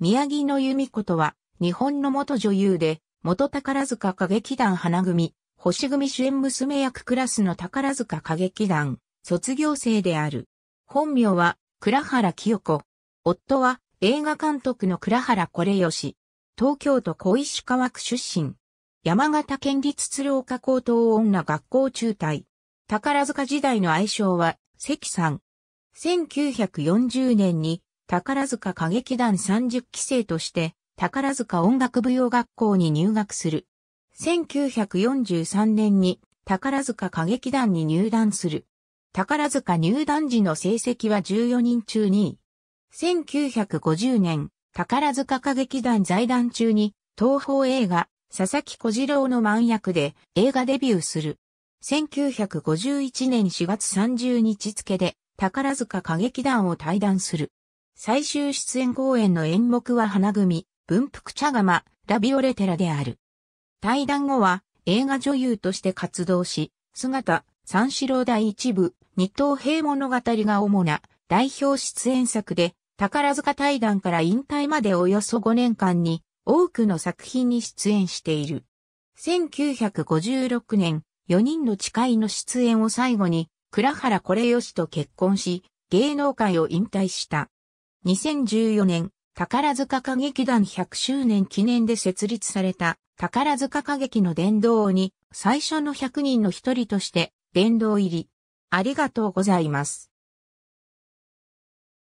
宮城野由美子とは、日本の元女優で、元宝塚歌劇団花組、星組主演娘役クラスの宝塚歌劇団、卒業生である。本名は、倉原清子。夫は、映画監督の倉原これよし。東京都小石川区出身。山形県立鶴岡高等女学校中退。宝塚時代の愛称は、関さん。1940年に宝塚歌劇団30期生として、宝塚音楽舞踊学校に入学する。1943年に宝塚歌劇団に入団する。宝塚入団時の成績は14人中2位。1950年、宝塚歌劇団在団中に、東宝映画、佐々木小次郎の満役で映画デビューする。1951年4月30日付で、宝塚歌劇団を退団する。最終出演公演の演目は花組、文福茶釜、ラビオレテラである。対談後は映画女優として活動し、姿、三四郎第一部、二等兵物語が主な代表出演作で、宝塚対談から引退までおよそ5年間に多くの作品に出演している。1956年、4人の誓いの出演を最後に、倉原これよしと結婚し、芸能界を引退した。2014年、宝塚歌劇団100周年記念で設立された宝塚歌劇の殿堂に最初の100人の一人として殿堂入り。ありがとうございます。